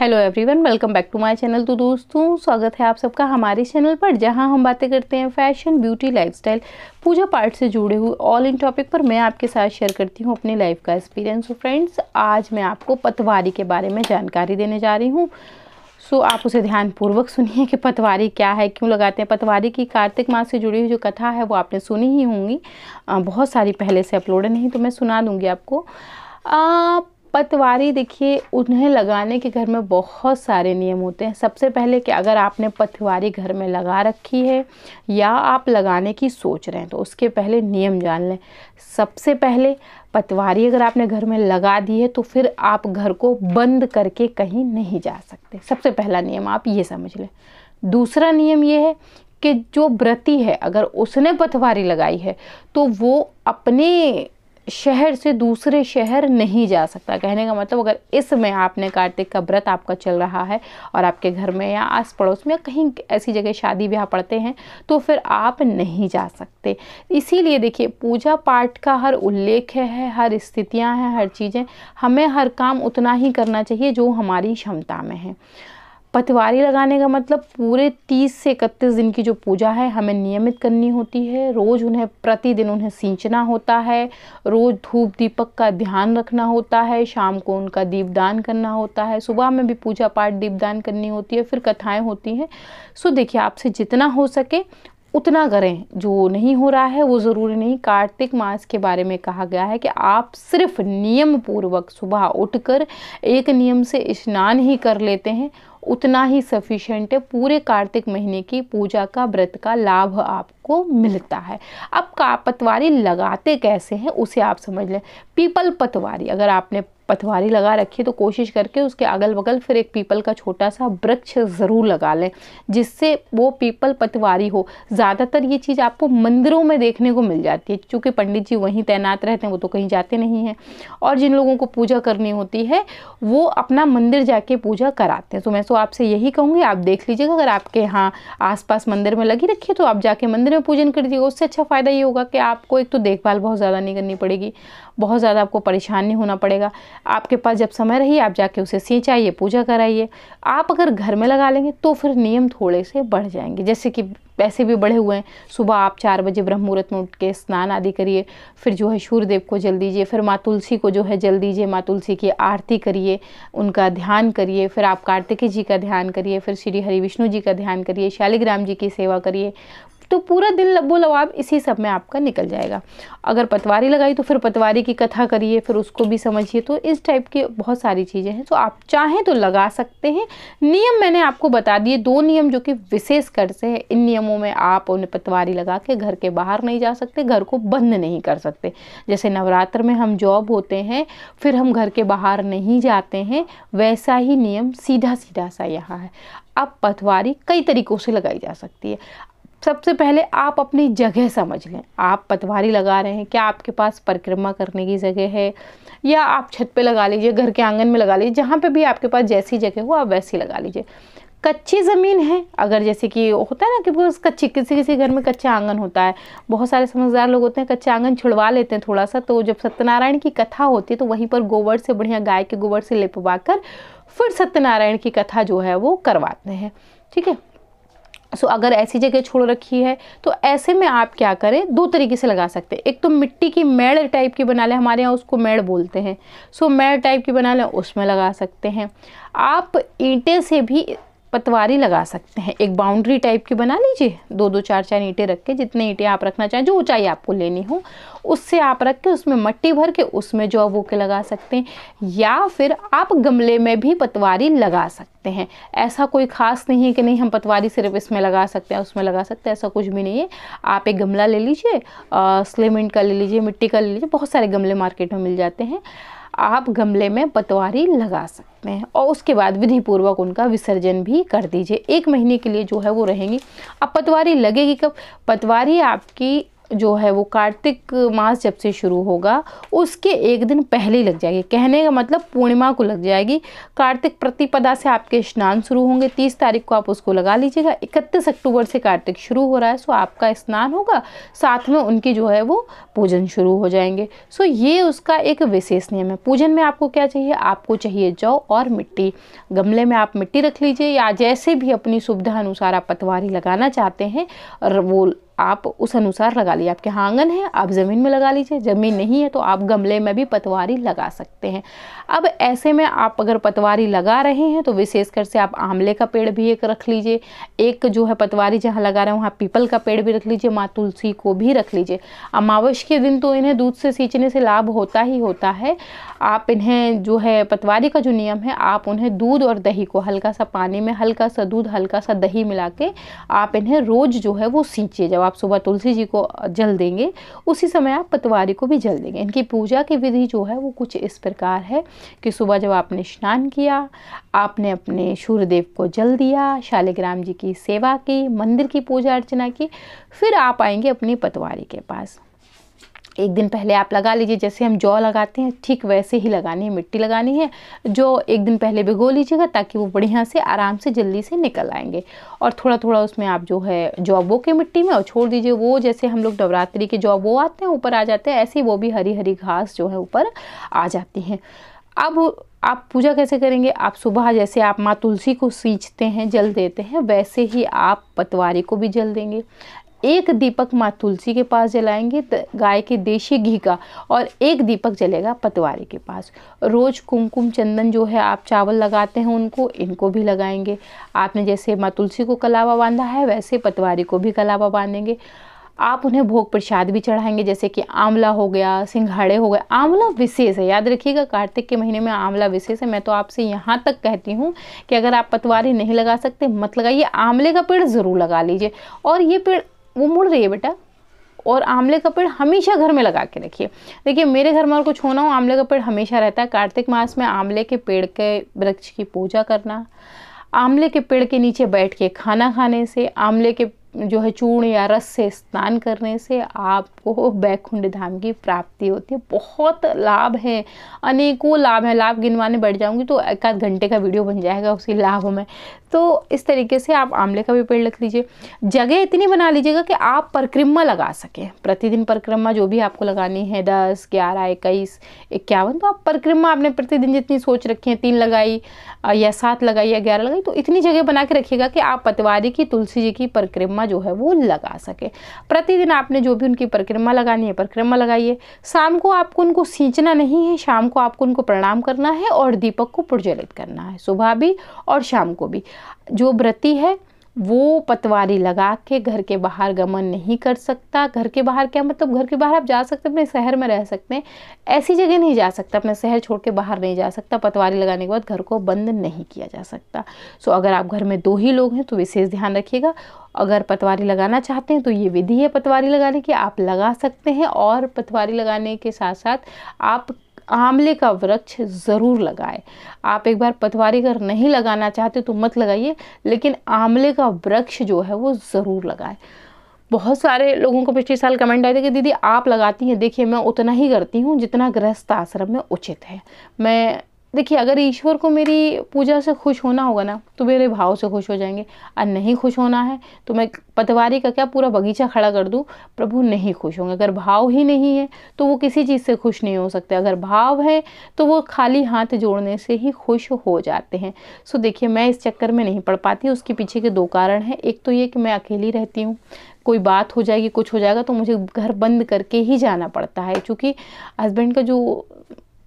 hello everyone welcome back to my channel तो दोस्तों स्वागत है आप सबका हमारे चैनल पर जहां हम बातें करते हैं फैशन ब्यूटी लाइफस्टाइल पूजा पाठ से जुड़े हुए ऑल इन टॉपिक पर मैं आपके साथ शेयर करती हूं अपनी लाइफ का एक्सपीरियंस फ्रेंड्स आज मैं आपको पतवारी के बारे में जानकारी देने जा रही हूँ सो आप उसे ध्यानपूर्वक सुनिए कि पतवारी क्या है क्यों लगाते हैं पतवारी की कार्तिक मास से जुड़ी हुई जो कथा है वो आपने सुनी ही होंगी बहुत सारी पहले से अपलोड नहीं तो मैं सुना दूँगी आपको पतवारी देखिए उन्हें लगाने के घर में बहुत सारे नियम होते हैं सबसे पहले कि अगर आपने पतवारी घर में लगा रखी है या आप लगाने की सोच रहे हैं तो उसके पहले नियम जान लें सबसे पहले पतवारी अगर आपने घर में लगा दी है तो फिर आप घर को बंद करके कहीं नहीं जा सकते सबसे पहला नियम आप ये समझ लें दूसरा नियम ये है कि जो व्रती है अगर उसने पतवारी लगाई है तो वो अपने शहर से दूसरे शहर नहीं जा सकता कहने का मतलब अगर इस आपने कार्तिक का व्रत आपका चल रहा है और आपके घर में या आस पड़ोस में या कहीं ऐसी जगह शादी ब्याह पड़ते हैं तो फिर आप नहीं जा सकते इसीलिए देखिए पूजा पाठ का हर उल्लेख है हर स्थितियाँ हैं हर चीज़ें हमें हर काम उतना ही करना चाहिए जो हमारी क्षमता में है पतवारी लगाने का मतलब पूरे तीस से इकतीस दिन की जो पूजा है हमें नियमित करनी होती है रोज़ उन्हें प्रतिदिन उन्हें सींचना होता है रोज़ धूप दीपक का ध्यान रखना होता है शाम को उनका दीपदान करना होता है सुबह में भी पूजा पाठ दीपदान करनी होती है फिर कथाएं होती हैं सो देखिए आपसे जितना हो सके उतना करें जो नहीं हो रहा है वो ज़रूरी नहीं कार्तिक मास के बारे में कहा गया है कि आप सिर्फ नियम पूर्वक सुबह उठकर एक नियम से स्नान ही कर लेते हैं उतना ही सफिशेंट है पूरे कार्तिक महीने की पूजा का व्रत का लाभ आप आपको मिलता है अब का पतवारी लगाते कैसे हैं उसे आप समझ लें पीपल पतवारी अगर आपने पतवारी लगा रखी है तो कोशिश करके उसके अगल बगल फिर एक पीपल का छोटा सा वृक्ष ज़रूर लगा लें जिससे वो पीपल पतवारी हो ज़्यादातर ये चीज़ आपको मंदिरों में देखने को मिल जाती है क्योंकि पंडित जी वहीं तैनात रहते हैं वो तो कहीं जाते नहीं हैं और जिन लोगों को पूजा करनी होती है वो अपना मंदिर जाके पूजा कराते हैं तो मैं तो आपसे यही कहूँगी आप देख लीजिएगा अगर आपके यहाँ आसपास मंदिर में लगी रखी तो आप जाके मंदिर में पूजन कर दिएगा उससे अच्छा फ़ायदा ये होगा कि आपको एक तो देखभाल बहुत ज़्यादा नहीं करनी पड़ेगी बहुत ज़्यादा आपको परेशान नहीं होना पड़ेगा आपके पास जब समय रही आप जाके उसे सींचाइए पूजा कराइए आप अगर घर में लगा लेंगे तो फिर नियम थोड़े से बढ़ जाएंगे जैसे कि पैसे भी बढ़े हुए हैं सुबह आप चार बजे ब्रह्म मुहूर्त में उठ के स्नान आदि करिए फिर जो है सूर्यदेव को जल दीजिए फिर माँ तुलसी को जो है जल दीजिए माँ तुलसी की आरती करिए उनका ध्यान करिए फिर आप कार्तिकी जी का ध्यान करिए फिर श्री हरि विष्णु जी का ध्यान करिए शालिग्राम जी की सेवा करिए तो पूरा दिन लब्बो लवाब इसी सब में आपका निकल जाएगा अगर पतवारी लगाई तो फिर पतवारी की कथा करिए फिर उसको भी समझिए तो इस टाइप की बहुत सारी चीज़ें हैं तो आप चाहें तो लगा सकते हैं नियम मैंने आपको बता दिए दो नियम जो कि विशेष कर से हैं इन नियमों में आप उन्हें पतवारी लगा के घर के बाहर नहीं जा सकते घर को बंद नहीं कर सकते जैसे नवरात्र में हम जॉब होते हैं फिर हम घर के बाहर नहीं जाते हैं वैसा ही नियम सीधा सीधा सा यहाँ है अब पतवारी कई तरीक़ों से लगाई जा सकती है सबसे पहले आप अपनी जगह समझ लें आप पतवारी लगा रहे हैं क्या आपके पास परिक्रमा करने की जगह है या आप छत पे लगा लीजिए घर के आंगन में लगा लीजिए जहाँ पे भी आपके पास जैसी जगह हो आप वैसी लगा लीजिए कच्ची ज़मीन है अगर जैसे कि होता है ना कि बस कच्ची किसी किसी घर में कच्चा आंगन होता है बहुत सारे समझदार लोग होते हैं कच्चा आंगन छुड़वा लेते हैं थोड़ा सा तो जब सत्यनारायण की कथा होती है तो वहीं पर गोबर से बढ़िया गाय के गोबर से लिपवा कर फिर सत्यनारायण की कथा जो है वो करवाते हैं ठीक है सो अगर ऐसी जगह छोड़ रखी है तो ऐसे में आप क्या करें दो तरीके से लगा सकते हैं एक तो मिट्टी की मेड़ टाइप की बना लें हमारे यहाँ उसको मेड़ बोलते हैं सो मेड़ टाइप की बना लें उसमें लगा सकते हैं आप ईंटे से भी पतवारी लगा सकते हैं एक बाउंड्री टाइप की बना लीजिए दो दो चार चार ईंटें रख के जितने ईंटें आप रखना चाहें जो ऊंचाई आपको लेनी हो उससे आप रख के उसमें मट्टी भर के उसमें जो वो के लगा सकते हैं या फिर आप गमले में भी पतवारी लगा सकते हैं ऐसा कोई ख़ास नहीं है कि नहीं हम पतवारी सिर्फ इसमें लगा सकते हैं उसमें लगा सकते हैं ऐसा कुछ भी नहीं है आप एक गमला ले लीजिए सीमेंट का ले लीजिए मिट्टी का ले लीजिए बहुत सारे गमले मार्केट में मिल जाते हैं आप गमले में पतवारी लगा सकते हैं और उसके बाद विधि पूर्वक उनका विसर्जन भी कर दीजिए एक महीने के लिए जो है वो रहेंगी अब पतवारी लगेगी कब पतवारी आपकी जो है वो कार्तिक मास जब से शुरू होगा उसके एक दिन पहले लग जाएगी कहने का मतलब पूर्णिमा को लग जाएगी कार्तिक प्रतिपदा से आपके स्नान शुरू होंगे तीस तारीख को आप उसको लगा लीजिएगा इकतीस अक्टूबर से कार्तिक शुरू हो रहा है सो आपका स्नान होगा साथ में उनकी जो है वो पूजन शुरू हो जाएंगे सो ये उसका एक विशेष नियम है पूजन में आपको क्या चाहिए आपको चाहिए जौ और मिट्टी गमले में आप मिट्टी रख लीजिए या जैसे भी अपनी सुविधा अनुसार आप पतवारी लगाना चाहते हैं और वो आप उस अनुसार लगा लीजिए आपके यहाँ आंगन है आप ज़मीन में लगा लीजिए ज़मीन नहीं है तो आप गमले में भी पतवारी लगा सकते हैं अब ऐसे में आप अगर पतवारी लगा रहे हैं तो विशेषकर से आप आंवले का पेड़ भी एक रख लीजिए एक जो है पतवारी जहाँ लगा रहे हैं वहाँ पीपल का पेड़ भी रख लीजिए माँ तुलसी को भी रख लीजिए अमावस के दिन तो इन्हें दूध से सींचने से लाभ होता ही होता है आप इन्हें जो है पतवारी का जो नियम है आप उन्हें दूध और दही को हल्का सा पानी में हल्का सा दूध हल्का सा दही मिला के आप इन्हें रोज़ जो है वो सींचिए जब आप सुबह तुलसी जी को जल देंगे उसी समय आप पतवारी को भी जल देंगे इनकी पूजा की विधि जो है वो कुछ इस प्रकार है कि सुबह जब आपने स्नान किया आपने अपने सूर्यदेव को जल दिया शालिग्राम जी की सेवा की मंदिर की पूजा अर्चना की फिर आप आएंगे अपनी पतवारी के पास एक दिन पहले आप लगा लीजिए जैसे हम जौ लगाते हैं ठीक वैसे ही लगानी है मिट्टी लगानी है जो एक दिन पहले भिगो लीजिएगा ताकि वो बढ़िया से आराम से जल्दी से निकल आएंगे और थोड़ा थोड़ा उसमें आप जो है जौ बो के मिट्टी में और छोड़ दीजिए वो जैसे हम लोग नवरात्रि के जौ बो आते हैं ऊपर आ जाते हैं ऐसे ही वो भी हरी हरी घास जो है ऊपर आ जाती हैं अब आप पूजा कैसे करेंगे आप सुबह जैसे आप माँ तुलसी को सींचते हैं जल देते हैं वैसे ही आप पतवारी को भी जल देंगे एक दीपक माँ तुलसी के पास जलाएंगे गाय के देशी घी का और एक दीपक जलेगा पतवारी के पास रोज़ कुमकुम चंदन जो है आप चावल लगाते हैं उनको इनको भी लगाएंगे आपने जैसे माँ तुलसी को कलावा बांधा है वैसे पतवारी को भी कलावा बांधेंगे आप उन्हें भोग प्रसाद भी चढ़ाएंगे जैसे कि आंवला हो गया सिंघाड़े हो गए आंवला विशेष है याद रखिएगा कार्तिक के महीने में आंवला विशेष है मैं तो आपसे यहाँ तक कहती हूँ कि अगर आप पतवारी नहीं लगा सकते मत लगाइए आंवले का पेड़ ज़रूर लगा लीजिए और ये पेड़ वो मुड़ रही है बेटा और आंवले का पेड़ हमेशा घर में लगा के रखिए देखिए मेरे घर में और कुछ होना हो आंवले का पेड़ हमेशा रहता है कार्तिक मास में आंवले के पेड़ के वृक्ष की पूजा करना आंवले के पेड़ के नीचे बैठ के खाना खाने से आंवले के जो है चूर्ण या रस से स्नान करने से आपको बैकुंड धाम की प्राप्ति होती है बहुत लाभ है अनेकों लाभ है लाभ गिनवाने बैठ जाऊंगी तो एक आध घंटे का वीडियो बन जाएगा उसी लाभ में तो इस तरीके से आप आमले का भी पेड़ रख लीजिए जगह इतनी बना लीजिएगा कि आप परिक्रमा लगा सकें प्रतिदिन परिक्रमा जो भी आपको लगानी है दस ग्यारह इक्कीस इक्यावन तो आप परिक्रमा आपने प्रतिदिन जितनी सोच रखी है तीन लगाई या सात लगाई या ग्यारह लगाई तो इतनी जगह बना के रखिएगा कि आप पतवारी की तुलसी जी की परिक्रमा जो है वो लगा सके प्रतिदिन आपने जो भी उनकी परिक्रमा लगानी है परिक्रमा लगाइए शाम को आपको उनको सींचना नहीं है शाम को आपको उनको प्रणाम करना है और दीपक को प्रज्वलित करना है सुबह भी और शाम को भी जो व्रती है वो पतवारी लगा के घर के बाहर गमन नहीं कर सकता घर के बाहर क्या मतलब घर के बाहर आप जा सकते अपने शहर में रह सकते हैं ऐसी जगह नहीं जा सकता अपने शहर छोड़ के बाहर नहीं जा सकता पतवारी लगाने के बाद घर को बंद नहीं किया जा सकता सो अगर आप घर में दो ही लोग हैं तो विशेष ध्यान रखिएगा अगर पतवारी लगाना चाहते हैं तो ये विधि है पतवारी लगाने की आप लगा सकते हैं और पतवारी लगाने के साथ साथ आप आंवले का वृक्ष ज़रूर लगाएं आप एक बार पतवारी अगर नहीं लगाना चाहते तो मत लगाइए लेकिन आंवले का वृक्ष जो है वो ज़रूर लगाएं बहुत सारे लोगों को पिछले साल कमेंट आए थे कि दीदी आप लगाती हैं देखिए मैं उतना ही करती हूँ जितना गृहस्थ आश्रम में उचित है मैं देखिए अगर ईश्वर को मेरी पूजा से खुश होना होगा ना तो मेरे भाव से खुश हो जाएंगे और नहीं खुश होना है तो मैं पतवारी का क्या पूरा बगीचा खड़ा कर दूँ प्रभु नहीं खुश होंगे अगर भाव ही नहीं है तो वो किसी चीज़ से खुश नहीं हो सकते अगर भाव है तो वो खाली हाथ जोड़ने से ही खुश हो जाते हैं सो देखिए मैं इस चक्कर में नहीं पढ़ पाती उसके पीछे के दो कारण हैं एक तो ये कि मैं अकेली रहती हूँ कोई बात हो जाएगी कुछ हो जाएगा तो मुझे घर बंद करके ही जाना पड़ता है क्योंकि हस्बैंड का जो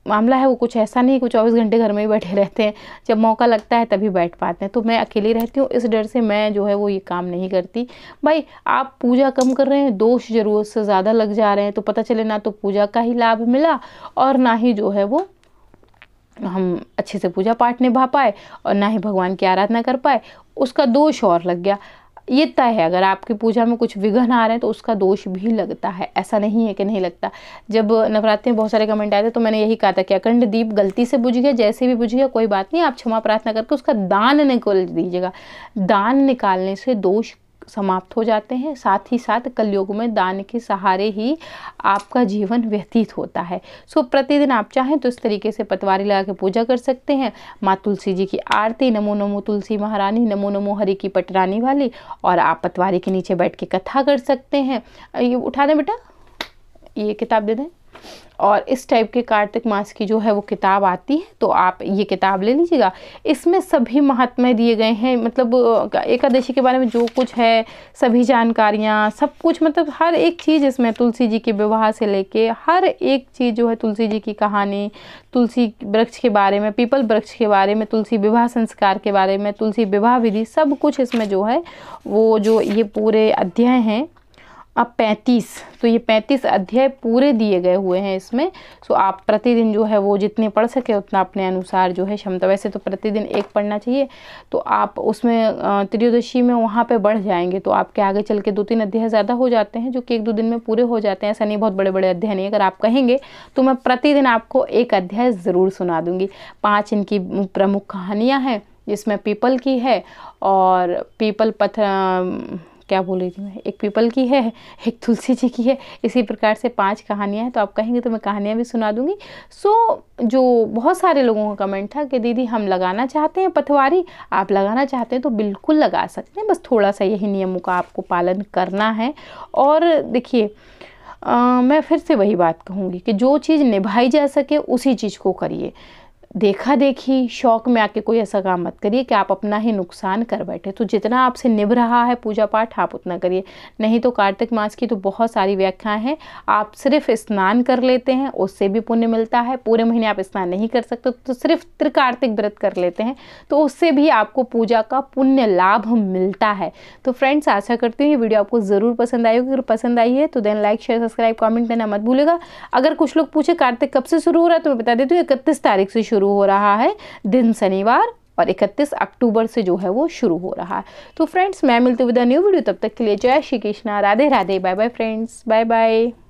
मामला है वो कुछ ऐसा नहीं कुछ चौबीस घंटे घर में ही बैठे रहते हैं जब मौका लगता है तभी बैठ पाते हैं तो मैं अकेली रहती हूँ इस डर से मैं जो है वो ये काम नहीं करती भाई आप पूजा कम कर रहे हैं दोष जरूरत से ज़्यादा लग जा रहे हैं तो पता चले ना तो पूजा का ही लाभ मिला और ना ही जो है वो हम अच्छे से पूजा पाठ निभा पाए और ना ही भगवान की आराधना कर पाए उसका दोष और लग गया ये तय है अगर आपकी पूजा में कुछ विघ्न आ रहे हैं तो उसका दोष भी लगता है ऐसा नहीं है कि नहीं लगता जब नवरात्रि में बहुत सारे कमेंट आए थे तो मैंने यही कहा था कि अखंड दीप गलती से बुझ गया जैसे भी बुझ गया कोई बात नहीं आप क्षमा प्रार्थना करके उसका दान निकल दीजिएगा दान निकालने से दोष समाप्त हो जाते हैं साथ ही साथ कलयुग में दान के सहारे ही आपका जीवन व्यतीत होता है सो प्रतिदिन आप चाहें तो इस तरीके से पतवारी लगा के पूजा कर सकते हैं माँ तुलसी जी की आरती नमो नमो तुलसी महारानी नमो नमो हरि की पटरानी वाली और आप पतवारी के नीचे बैठ के कथा कर सकते हैं ये उठा दें बेटा ये किताब दे दें और इस टाइप के कार्तिक मास की जो है वो किताब आती है तो आप ये किताब ले लीजिएगा इसमें सभी महात्मा दिए गए हैं मतलब एकादशी के बारे में जो कुछ है सभी जानकारियाँ सब कुछ मतलब हर एक चीज़ इसमें तुलसी जी के विवाह से लेके हर एक चीज़ जो है तुलसी जी की कहानी तुलसी वृक्ष के बारे में पीपल वृक्ष के बारे में तुलसी विवाह संस्कार के बारे में तुलसी विवाह विधि सब कुछ इसमें जो है वो जो ये पूरे अध्याय हैं अब पैंतीस तो ये पैंतीस अध्याय पूरे दिए गए हुए हैं इसमें सो आप प्रतिदिन जो है वो जितने पढ़ सके उतना अपने अनुसार जो है क्षमता वैसे तो प्रतिदिन एक पढ़ना चाहिए तो आप उसमें त्रियोदशी में वहाँ पे बढ़ जाएंगे तो आपके आगे चल के दो तीन अध्याय ज़्यादा हो जाते हैं जो कि एक दो दिन में पूरे हो जाते हैं ऐसा नहीं बहुत बड़े बड़े अध्याय नहीं अगर आप कहेंगे तो मैं प्रतिदिन आपको एक अध्याय ज़रूर सुना दूँगी पाँच इनकी प्रमुख कहानियाँ हैं जिसमें पीपल की है और पीपल पथ क्या बोल रही थी मैं एक पीपल की है एक तुलसी जी की है इसी प्रकार से पांच कहानियां हैं तो आप कहेंगे तो मैं कहानियां भी सुना दूंगी सो जो बहुत सारे लोगों का कमेंट था कि दीदी हम लगाना चाहते हैं पथवारी आप लगाना चाहते हैं तो बिल्कुल लगा सकते हैं बस थोड़ा सा यही नियमों का आपको पालन करना है और देखिए मैं फिर से वही बात कहूँगी कि जो चीज़ निभाई जा सके उसी चीज़ को करिए देखा देखी शौक में आके कोई ऐसा काम मत करिए कि आप अपना ही नुकसान कर बैठे तो जितना आपसे निभ रहा है पूजा पाठ आप उतना करिए नहीं तो कार्तिक मास की तो बहुत सारी व्याख्याएं हैं आप सिर्फ स्नान कर लेते हैं उससे भी पुण्य मिलता है पूरे महीने आप स्नान नहीं कर सकते तो सिर्फ त्रिकार्तिक व्रत कर लेते हैं तो उससे भी आपको पूजा का पुण्य लाभ मिलता है तो फ्रेंड्स आशा करती हूँ ये वीडियो आपको ज़रूर पसंद आई होगी अगर पसंद आई है तो then like share subscribe comment देना मत भूलेगा अगर कुछ लोग पूछे कार्तिक कब से शुरू हो रहा है तो मैं बता देती हूँ इकतीस तारीख से शुरू शुरू हो रहा है दिन शनिवार और 31 अक्टूबर से जो है वो शुरू हो रहा है तो फ्रेंड्स मैं मिलती हूँ विद न्यू वीडियो तब तक के लिए जय Shri Krishna Radhe Radhe bye bye friends bye bye